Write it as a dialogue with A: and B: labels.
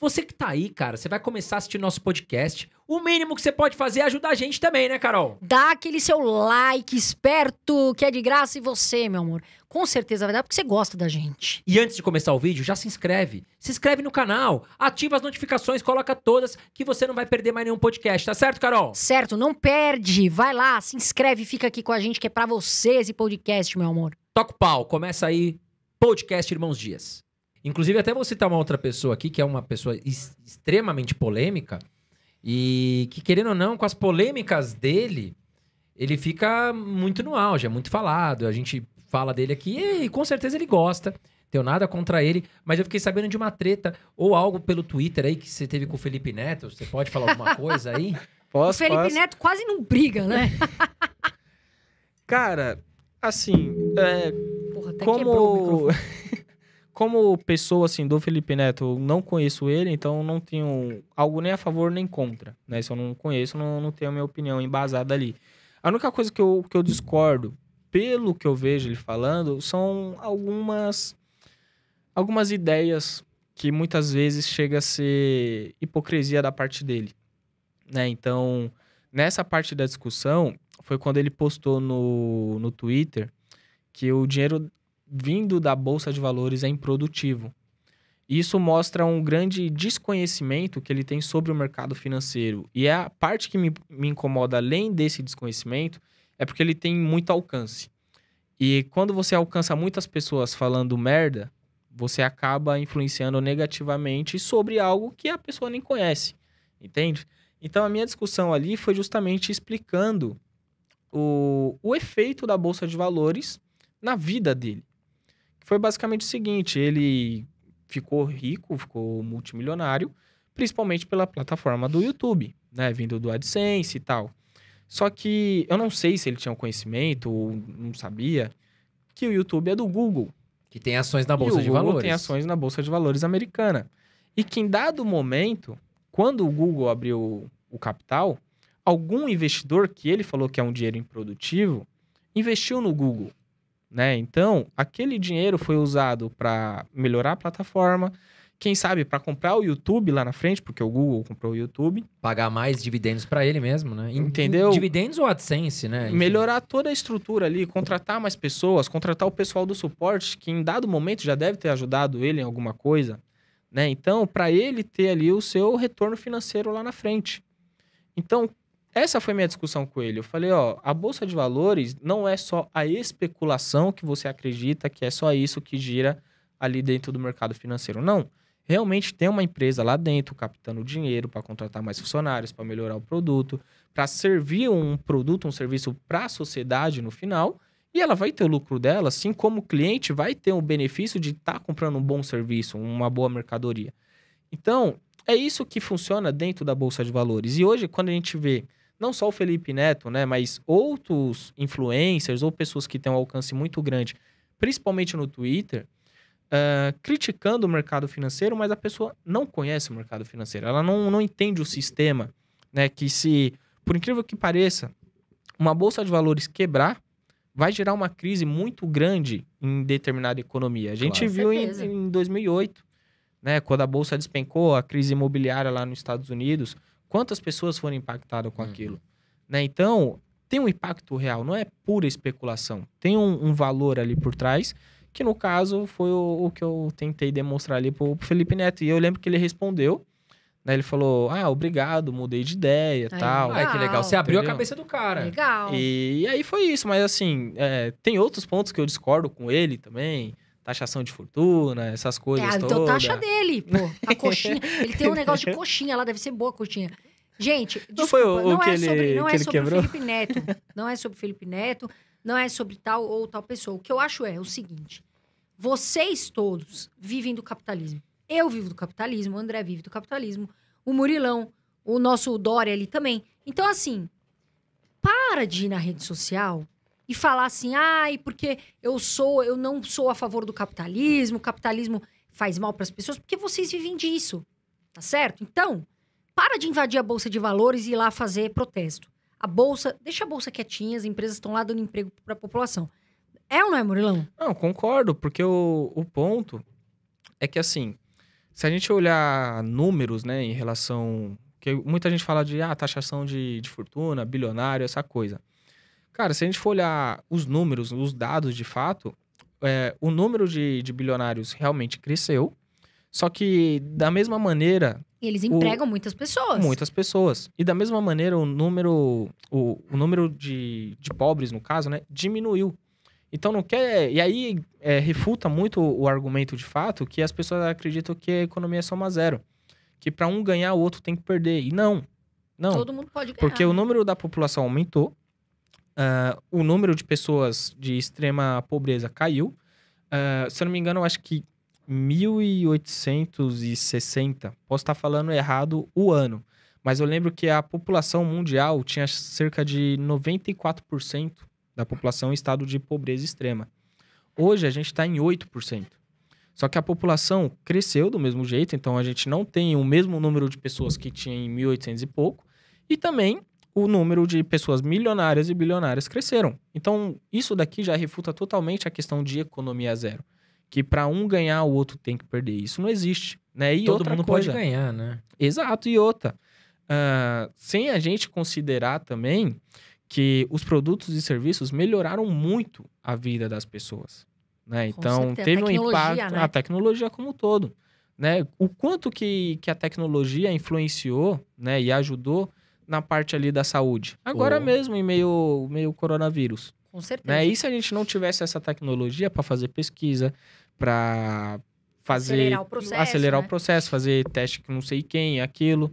A: Você que tá aí, cara, você vai começar a assistir nosso podcast. O mínimo que você pode fazer é ajudar a gente também, né, Carol?
B: Dá aquele seu like esperto, que é de graça, e você, meu amor. Com certeza vai dar, porque você gosta da gente.
A: E antes de começar o vídeo, já se inscreve. Se inscreve no canal, ativa as notificações, coloca todas, que você não vai perder mais nenhum podcast, tá certo, Carol?
B: Certo, não perde. Vai lá, se inscreve, fica aqui com a gente, que é pra você esse podcast, meu amor.
A: Toca o pau, começa aí, podcast Irmãos Dias. Inclusive, até vou citar uma outra pessoa aqui, que é uma pessoa extremamente polêmica, e que, querendo ou não, com as polêmicas dele, ele fica muito no auge, é muito falado. A gente fala dele aqui e com certeza ele gosta. Tenho nada contra ele, mas eu fiquei sabendo de uma treta ou algo pelo Twitter aí que você teve com o Felipe Neto. Você pode falar alguma coisa aí? Posso, o Felipe posso. Neto quase não briga, né? Cara, assim. É, Porra, até como... quebrou o microfone. como pessoa assim do Felipe Neto, eu não conheço ele, então não tenho algo nem a favor nem contra, né? Se eu não conheço, não, não tenho a minha opinião embasada ali. A única coisa que eu, que eu discordo, pelo que eu vejo ele falando, são algumas algumas ideias que muitas vezes chega a ser hipocrisia da parte dele, né? Então, nessa parte da discussão, foi quando ele postou no, no Twitter que o dinheiro vindo da bolsa de valores é improdutivo. Isso mostra um grande desconhecimento que ele tem sobre o mercado financeiro. E é a parte que me, me incomoda além desse desconhecimento é porque ele tem muito alcance. E quando você alcança muitas pessoas falando merda, você acaba influenciando negativamente sobre algo que a pessoa nem conhece, entende? Então a minha discussão ali foi justamente explicando o, o efeito da bolsa de valores na vida dele foi basicamente o seguinte: ele ficou rico, ficou multimilionário, principalmente pela plataforma do YouTube, né? Vindo do AdSense e tal. Só que eu não sei se ele tinha um conhecimento ou não sabia que o YouTube é do Google. Que tem ações na Bolsa e o de Google Valores. Tem ações na Bolsa de Valores americana. E que em dado momento, quando o Google abriu o capital, algum investidor que ele falou que é um dinheiro improdutivo investiu no Google né? Então, aquele dinheiro foi usado para melhorar a plataforma, quem sabe para comprar o YouTube lá na frente, porque o Google comprou o YouTube. Pagar mais dividendos para ele mesmo, né? Entendeu? Dividendos ou AdSense, né? Melhorar toda a estrutura ali, contratar mais pessoas, contratar o pessoal do suporte, que em dado momento já deve ter ajudado ele em alguma coisa, né? Então, para ele ter ali o seu retorno financeiro lá na frente. Então, essa foi minha discussão com ele. Eu falei, ó, a bolsa de valores não é só a especulação que você acredita que é só isso que gira ali dentro do mercado financeiro. Não. Realmente tem uma empresa lá dentro captando dinheiro para contratar mais funcionários, para melhorar o produto, para servir um produto, um serviço para a sociedade no final, e ela vai ter o lucro dela, assim como o cliente vai ter o benefício de estar tá comprando um bom serviço, uma boa mercadoria. Então, é isso que funciona dentro da bolsa de valores. E hoje, quando a gente vê não só o Felipe Neto, né, mas outros influencers ou pessoas que têm um alcance muito grande, principalmente no Twitter, uh, criticando o mercado financeiro, mas a pessoa não conhece o mercado financeiro, ela não, não entende o sistema, né, que se, por incrível que pareça, uma bolsa de valores quebrar, vai gerar uma crise muito grande em determinada economia. A gente claro, viu em, em 2008, né, quando a bolsa despencou, a crise imobiliária lá nos Estados Unidos, Quantas pessoas foram impactadas com uhum. aquilo? Né? Então, tem um impacto real, não é pura especulação. Tem um, um valor ali por trás, que no caso foi o, o, que eu tentei demonstrar ali pro Felipe Neto. E eu lembro que ele respondeu. Né? ele falou, ah, obrigado, mudei de ideia e tal. Ah, que legal. Você abriu Entendeu? a cabeça do cara. Legal. E, e aí foi isso. Mas, assim, é, tem outros pontos que eu discordo com ele também taxação de fortuna, essas coisas é, todas. Então taxa
B: dele, pô. A coxinha. ele tem um negócio de coxinha lá, deve ser boa a coxinha. Gente, desculpa, não, foi o, não é ele, sobre, não é sobre quebrou. o Felipe Neto. Não é sobre o Felipe Neto, não é sobre tal ou tal pessoa. O que eu acho é o seguinte: vocês todos vivem do capitalismo. Eu vivo do capitalismo, o André vive do capitalismo, o Murilão, o nosso Dória ali também. Então, assim, para de ir na rede social e falar assim, ai, porque eu sou, eu não sou a favor do capitalismo, o capitalismo faz mal para as pessoas, porque vocês vivem disso, tá certo? Então, para de invadir a bolsa de valores e ir lá fazer protesto. A bolsa, deixa a bolsa quietinha, as empresas estão lá dando emprego para a população. É ou não é, Murilão? Não,
A: concordo, porque o, o ponto é que assim, se a gente olhar números, né, em relação que muita gente fala de ah, taxação de, de fortuna, bilionário, essa coisa. Cara, se a gente for olhar os números, os dados de fato, é, o número de, de bilionários realmente cresceu, só que da mesma maneira.
B: E eles empregam o, muitas pessoas. Muitas
A: pessoas. E da mesma maneira, o número, o, o número de, de pobres, no caso, né, diminuiu. Então não quer. E aí é, refuta muito o argumento de fato que as pessoas acreditam que a economia é soma zero. Que para um ganhar, o outro tem que perder. E não. Não. Todo mundo pode ganhar. Porque o né? número da população aumentou, uh, o número de pessoas de extrema pobreza caiu. Uh, se eu não me engano, eu acho que 1860. Posso estar falando errado o ano. Mas eu lembro que a população mundial tinha cerca de 94% da população em estado de pobreza extrema. Hoje a gente está em 8%. Só que a população cresceu do mesmo jeito, então a gente não tem o mesmo número de pessoas que tinha em 1800 e pouco. E também o número de pessoas milionárias e bilionárias cresceram. Então, isso daqui já refuta totalmente a questão de economia zero. Que para um ganhar, o outro tem que perder. Isso não existe. Né? E Todo mundo coisa, pode ganhar, né? Exato, e outra. Uh, sem a gente considerar também que os produtos e serviços melhoraram muito a vida das pessoas. Né? Então, teve um impacto né? a tecnologia como um todo. Né? O quanto que, que a tecnologia influenciou né? e ajudou na parte ali da saúde. Agora oh. mesmo, em meio, meio coronavírus. Com certeza. Né? E se a gente não tivesse essa tecnologia para fazer pesquisa, para fazer acelerar o processo, acelerar né? o processo fazer teste com não sei quem, aquilo.